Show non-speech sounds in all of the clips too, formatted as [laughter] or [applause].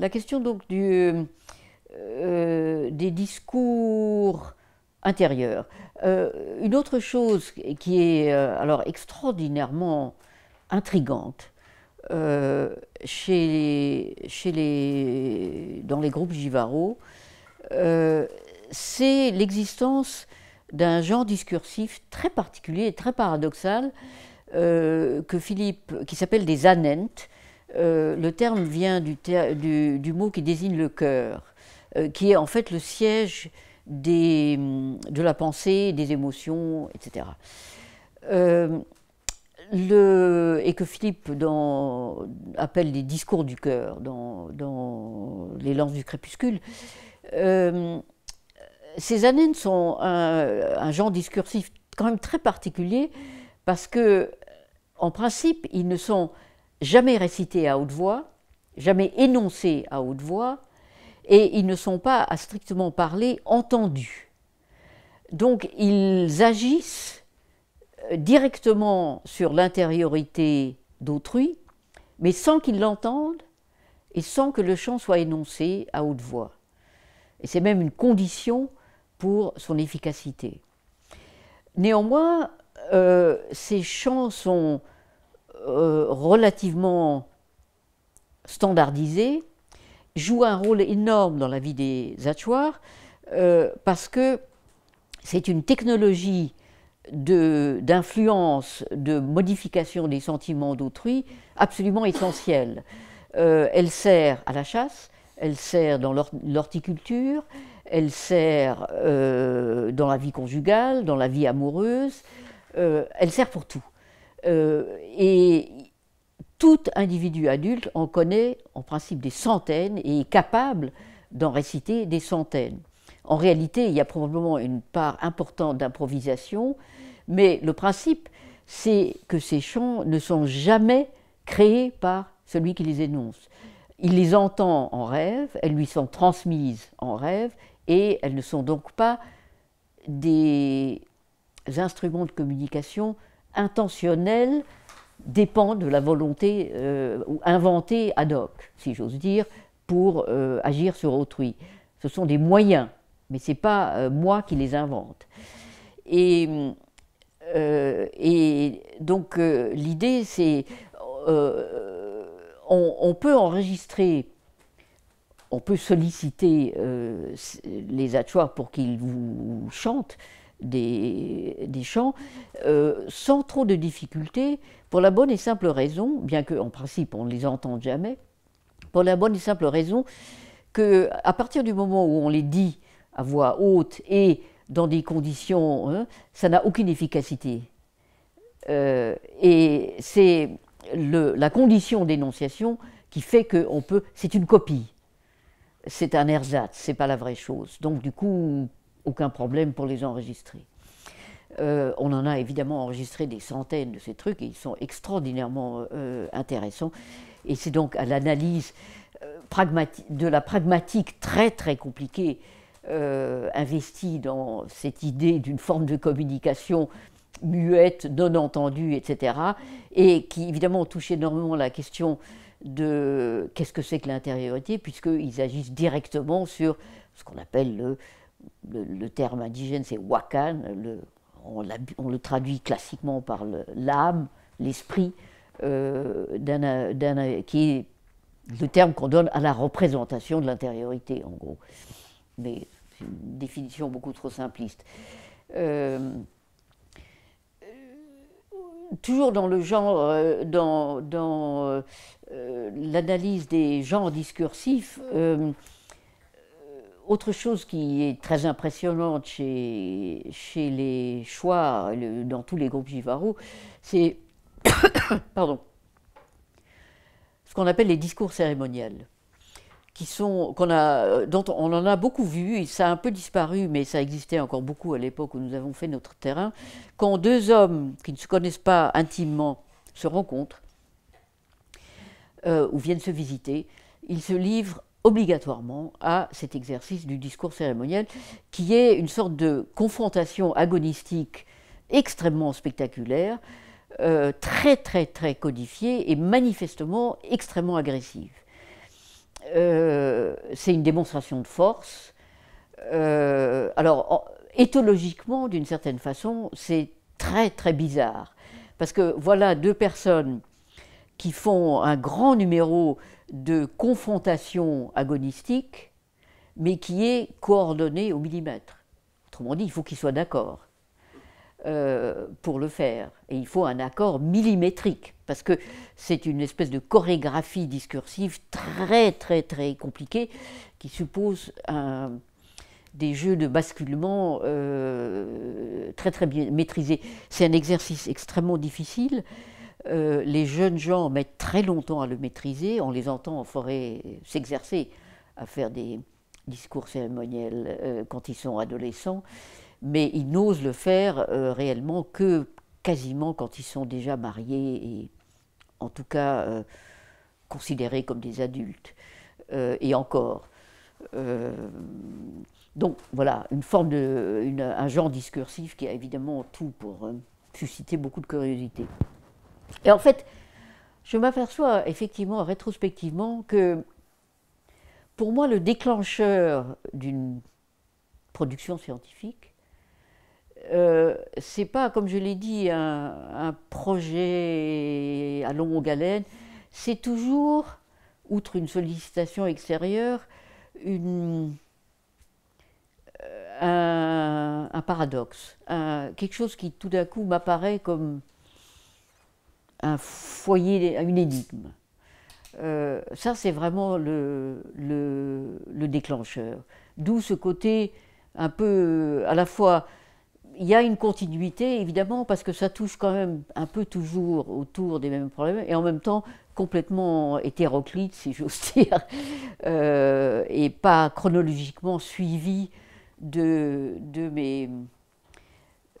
la question donc du, euh, des discours intérieurs. Euh, une autre chose qui est euh, alors extraordinairement intrigante chez, les, dans les groupes Givaro, c'est l'existence d'un genre discursif très particulier et très paradoxal que Philippe, qui s'appelle des anentes, euh, le terme vient du, mot qui désigne le cœur, euh, qui est en fait le siège des, hum, de la pensée, des émotions, etc. Euh, et que Philippe appelle les discours du cœur dans, Les Lances du Crépuscule. ces années sont un, un, genre discursif quand même très particulier parce que, en principe, ils ne sont jamais récités à haute voix, jamais énoncés à haute voix, et ils ne sont pas, à strictement parler, entendus. Donc ils agissent euh, directement sur l'intériorité d'autrui, mais sans qu'ils l'entendent et sans que le chant soit énoncé à haute voix. Et c'est même une condition pour son efficacité. Néanmoins, euh, ces chants sont euh, relativement standardisé, joue un rôle énorme dans la vie des atchoirs euh, parce que c'est une technologie d'influence, de, modification des sentiments d'autrui absolument essentielle. Euh, elle sert à la chasse, elle sert dans l'horticulture, elle sert dans la vie conjugale, dans la vie amoureuse, elle sert pour tout. Euh, et tout individu adulte en connaît en principe des centaines et est capable d'en réciter des centaines. En réalité, il y a probablement une part importante d'improvisation, mais le principe, c'est que ces chants ne sont jamais créés par celui qui les énonce. Il les entend en rêve, elles lui sont transmises en rêve, et elles ne sont donc pas des instruments de communication intentionnel dépend de la volonté euh, inventée ad hoc, si j'ose dire, pour euh, agir sur autrui. Ce sont des moyens, mais ce n'est pas euh, moi qui les invente. Et, donc l'idée, c'est on, peut enregistrer, on peut solliciter les atchouas pour qu'ils vous chantent, des, des champs euh, sans trop de difficultés, pour la bonne et simple raison, bien qu'en principe on ne les entende jamais, pour la bonne et simple raison que à partir du moment où on les dit à voix haute et dans des conditions, hein, ça n'a aucune efficacité. Euh, et c'est la condition d'énonciation qui fait qu'on peut. C'est une copie. C'est un ersatz, c'est pas la vraie chose. Donc, du coup, aucun problème pour les enregistrer. Euh, on en a évidemment enregistré des centaines de ces trucs, et ils sont extraordinairement euh, intéressants. Et c'est donc à l'analyse euh, de la pragmatique très très compliquée investie dans cette idée d'une forme de communication muette, non entendue, etc., et qui évidemment touche énormément la question de qu'est-ce que c'est que l'intériorité, puisqu'ils agissent directement sur ce qu'on appelle le le, terme indigène c'est wakan, on, le traduit classiquement par l'âme, l'esprit, euh, qui est le terme qu'on donne à la représentation de l'intériorité, en gros. Mais c'est une définition beaucoup trop simpliste. Euh, toujours dans le genre, euh, dans, l'analyse des genres discursifs, autre chose qui est très impressionnante chez, chez les choix, dans tous les groupes Givaro, c'est [coughs] pardon, ce qu'on appelle les discours cérémoniels, qui sont, dont on en a beaucoup vu, et ça a un peu disparu, mais ça existait encore beaucoup à l'époque où nous avons fait notre terrain, quand deux hommes qui ne se connaissent pas intimement se rencontrent euh, ou viennent se visiter, ils se livrent obligatoirement à cet exercice du discours cérémoniel, qui est une sorte de confrontation agonistique extrêmement spectaculaire, euh, très très très codifiée et manifestement extrêmement agressive. Euh, c'est une démonstration de force. Euh, alors, éthologiquement, d'une certaine façon, c'est très très bizarre. Parce que voilà deux personnes qui font un grand numéro de confrontations agonistiques, mais qui est coordonné au millimètre. Autrement dit, il faut qu'ils soient d'accord euh, pour le faire. Et il faut un accord millimétrique, parce que c'est une espèce de chorégraphie discursive très, très, très compliquée, qui suppose des jeux de basculement euh, très, très bien maîtrisés. C'est un exercice extrêmement difficile euh, les jeunes gens mettent très longtemps à le maîtriser. On les entend en forêt s'exercer à faire des discours cérémoniels euh, quand ils sont adolescents, mais ils n'osent le faire euh, réellement que quasiment quand ils sont déjà mariés et en tout cas considérés comme des adultes. et encore. donc voilà, une forme un genre discursif qui a évidemment tout pour susciter beaucoup de curiosité. Et en fait, je m'aperçois effectivement rétrospectivement que pour moi, le déclencheur d'une production scientifique, euh, c'est pas, comme je l'ai dit, un, projet à longue haleine, c'est toujours, outre une sollicitation extérieure, une, euh, un, paradoxe, quelque chose qui tout d'un coup m'apparaît comme un foyer, une énigme. Euh, ça, c'est vraiment le, le, déclencheur. D'où ce côté un peu euh, à la fois. Il y a une continuité, évidemment, parce que ça touche quand même un peu toujours autour des mêmes problèmes, et en même temps complètement hétéroclite, si j'ose [laughs] dire, euh, et pas chronologiquement suivi de, de mes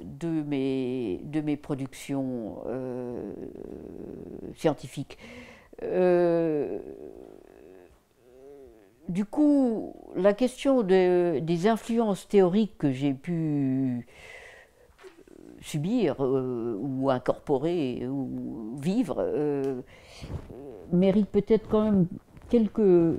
de mes, de mes productions euh, scientifiques. Euh, du coup, la question des influences théoriques que j'ai pu subir euh, ou incorporer ou vivre mérite peut-être quand même quelques,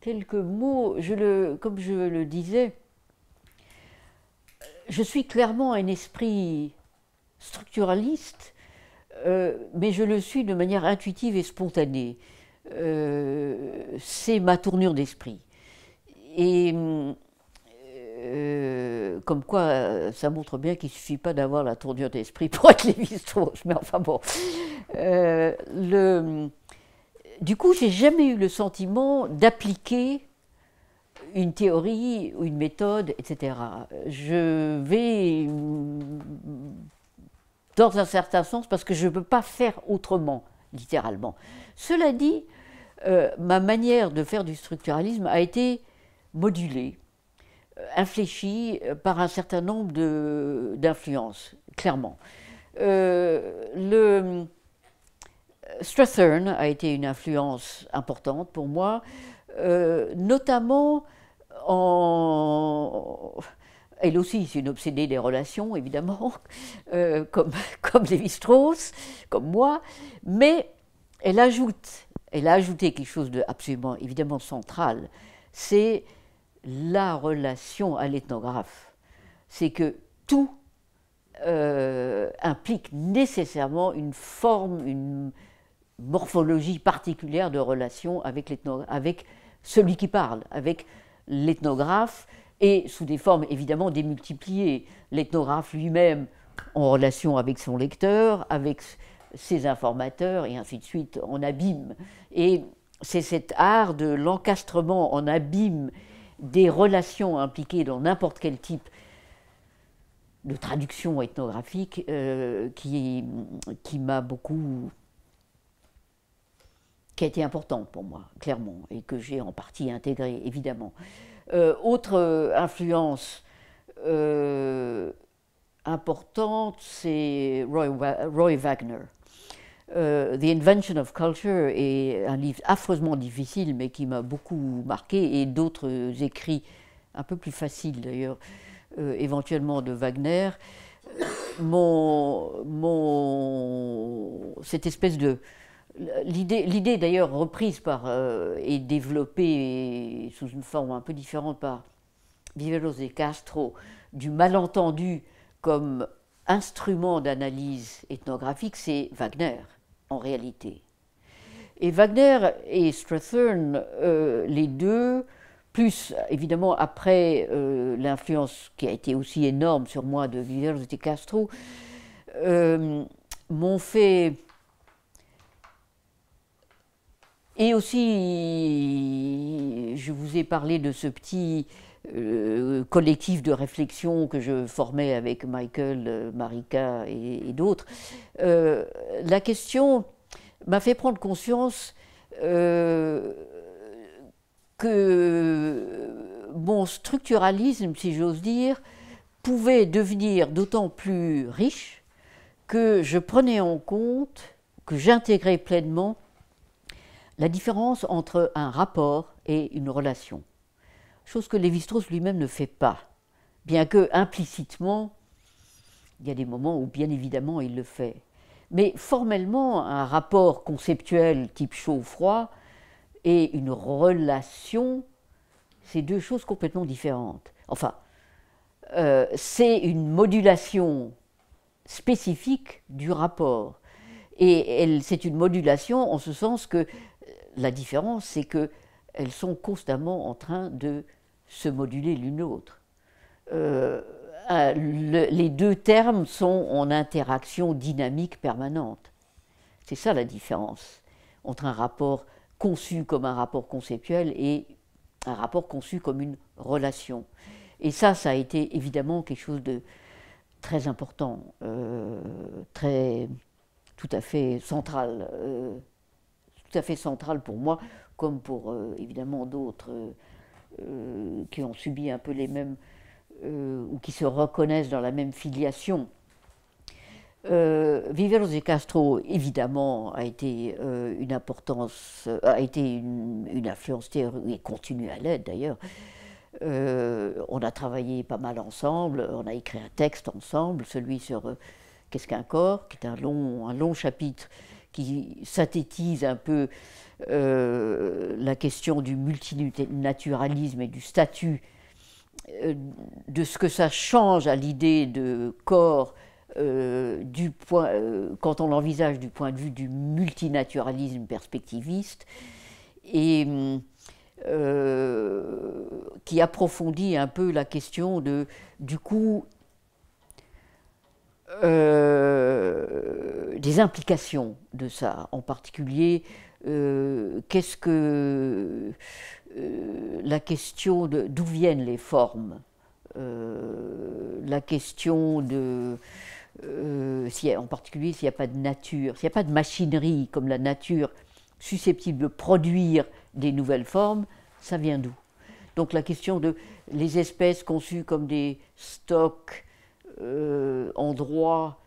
quelques mots. Je le, comme je le disais, je suis clairement un esprit structuraliste, euh, mais je le suis de manière intuitive et spontanée. Euh, c'est ma tournure d'esprit. Et euh, comme quoi, ça montre bien qu'il ne suffit pas d'avoir la tournure d'esprit pour être Lévi-Strauss, mais enfin bon. du coup, j'ai jamais eu le sentiment d'appliquer une théorie ou une méthode, etc. Je vais dans un certain sens parce que je ne peux pas faire autrement, littéralement. Cela dit, euh, ma manière de faire du structuralisme a été modulée, euh, infléchie euh, par un certain nombre d'influences, clairement. le Strathern a été une influence importante pour moi, notamment elle aussi, c'est une obsédée des relations, évidemment, [laughs] euh, comme, [laughs] comme Lévi-Strauss, comme moi, mais elle ajoute, elle a ajouté quelque chose de absolument, évidemment, central, c'est la relation à l'ethnographe. C'est que tout euh, implique nécessairement une forme, une morphologie particulière de relation avec, avec celui qui parle, avec l'ethnographe, et sous des formes évidemment démultipliées. L'ethnographe lui-même en relation avec son lecteur, avec ses informateurs, et ainsi de suite, en abîme. Et c'est cet art de l'encastrement en abîme des relations impliquées dans n'importe quel type de traduction ethnographique euh, qui, qui m'a beaucoup qui a été important pour moi, clairement, et que j'ai en partie intégré, évidemment. Euh, autre euh, influence euh, importante, c'est Roy, Wagner. The Invention of Culture est un livre affreusement difficile, mais qui m'a beaucoup marqué, et d'autres écrits un peu plus faciles d'ailleurs, éventuellement de Wagner. Mon, mon, cette espèce de L'idée, d'ailleurs reprise par, euh, et développée sous une forme un peu différente par Viveros de Castro, du malentendu comme instrument d'analyse ethnographique, c'est Wagner, en réalité. Et Wagner et Strathern, euh, les deux, plus évidemment après euh, l'influence qui a été aussi énorme sur moi de Viveros de Castro, m'ont fait Et aussi, je vous ai parlé de ce petit euh, collectif de réflexion que je formais avec Michael, euh, Marika et, d'autres. Euh, la question m'a fait prendre conscience que mon structuralisme, si j'ose dire, pouvait devenir d'autant plus riche que je prenais en compte, que j'intégrais pleinement la différence entre un rapport et une relation. Chose que Lévi-Strauss lui-même ne fait pas, bien que implicitement, il y a des moments où bien évidemment il le fait. Mais formellement, un rapport conceptuel type chaud-froid et une relation, c'est deux choses complètement différentes. Enfin, euh, c'est une modulation spécifique du rapport. Et c'est une modulation en ce sens que la différence, c'est elles sont constamment en train de se moduler l'une l'autre. Euh, les deux termes sont en interaction dynamique permanente. C'est ça la différence entre un rapport conçu comme un rapport conceptuel et un rapport conçu comme une relation. Et ça, ça a été évidemment quelque chose de très important, euh, très tout à fait central. Euh, tout à fait central pour moi, comme pour euh, évidemment d'autres euh, euh, qui ont subi un peu les mêmes, ou qui se reconnaissent dans la même filiation. Viveros de Castro, évidemment, a été une importance, a été une, une influence et continue à l'être d'ailleurs. on a travaillé pas mal ensemble, on a écrit un texte ensemble, celui sur Qu'est-ce qu'un corps, qui est un long, un long chapitre qui synthétise un peu euh, la question du multinaturalisme et du statut, euh, de ce que ça change à l'idée de corps euh, du point, quand on l'envisage du point de vue du multinaturalisme perspectiviste, et qui approfondit un peu la question de, du coup, euh, des implications de ça, en particulier euh, qu'est-ce que euh, la question de d'où viennent les formes, la question de si, en particulier s'il n'y a pas de nature, s'il n'y a pas de machinerie comme la nature susceptible de produire des nouvelles formes, ça vient d'où Donc la question de les espèces conçues comme des stocks euh, endroits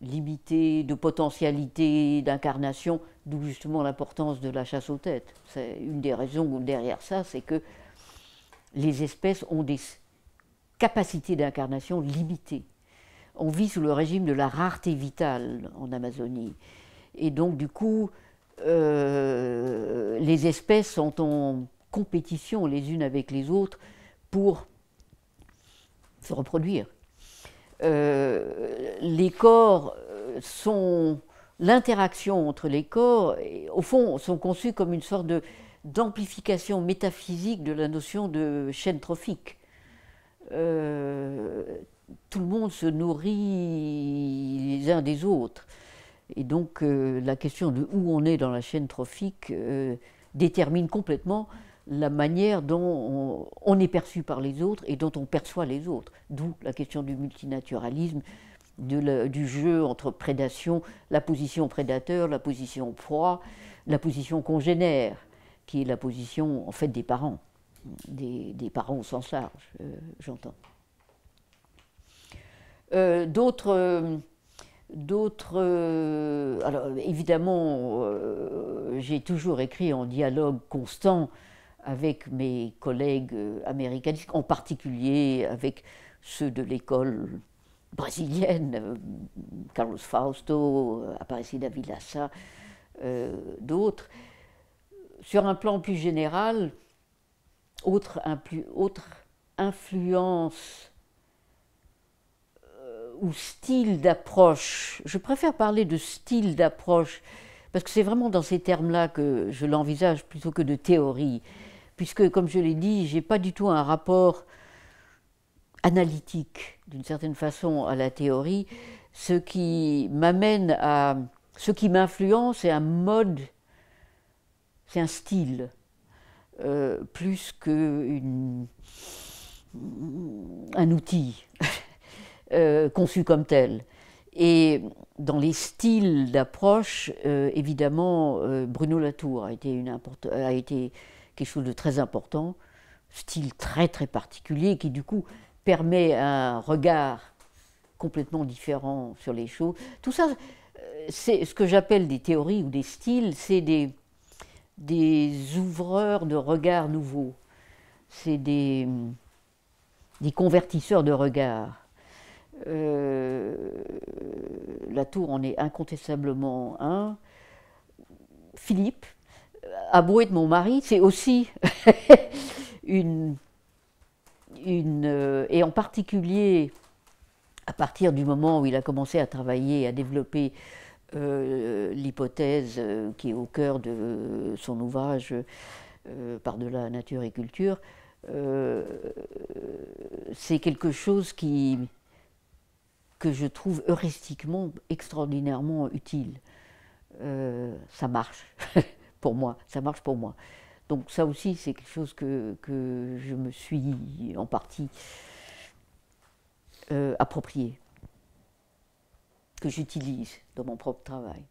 limités de potentialité, d'incarnation, d'où justement l'importance de la chasse aux têtes. C'est une des raisons derrière ça, c'est que les espèces ont des capacités d'incarnation limitées. On vit sous le régime de la rareté vitale en Amazonie. Et donc, du coup, euh, les espèces sont en compétition les unes avec les autres pour se reproduire. Euh, les corps euh, sont l'interaction entre les corps, au fond, sont conçus comme une sorte d'amplification métaphysique de la notion de chaîne trophique. Euh, tout le monde se nourrit les uns des autres. Et donc la question de où on est dans la chaîne trophique détermine complètement la manière dont on, est perçu par les autres et dont on perçoit les autres. D'où la question du multinaturalisme, du jeu entre prédation, la position prédateur, la position proie, la position congénère, qui est la position en fait des parents, des, parents au sens large, euh, j'entends. Euh, d'autres. Euh, alors, évidemment, j'ai toujours écrit en dialogue constant avec mes collègues euh, américanistes, en particulier avec ceux de l'école brésilienne, euh, Carlos Fausto, euh, Aparecida Villassa, d'autres. Sur un plan plus général, autre, influence ou style d'approche, je préfère parler de style d'approche, parce que c'est vraiment dans ces termes-là que je l'envisage plutôt que de théorie puisque, comme je l'ai dit, j'ai pas du tout un rapport analytique, d'une certaine façon, à la théorie. Ce qui m'amène à. Ce qui m'influence, c'est un mode, c'est un style, euh, plus qu'un un outil [laughs] euh, conçu comme tel. Et dans les styles d'approche, euh, évidemment, Bruno Latour a été, une a été quelque chose de très important, style très très particulier qui du coup permet un regard complètement différent sur les choses. Tout ça, c'est ce que j'appelle des théories ou des styles, c'est des, ouvreurs de regards nouveaux, c'est des, des convertisseurs de regards. Euh, la tour en est incontestablement un. Philippe, aboué de mon mari, c'est aussi [laughs] une, euh, et en particulier à partir du moment où il a commencé à travailler, à développer euh, l'hypothèse euh, qui est au cœur de son ouvrage Par-delà nature et culture, c'est quelque chose qui, que je trouve heuristiquement extraordinairement utile. ça marche. [laughs] moi, ça marche pour moi. Donc ça aussi, c'est quelque chose que, je me suis en partie euh, approprié, que j'utilise dans mon propre travail.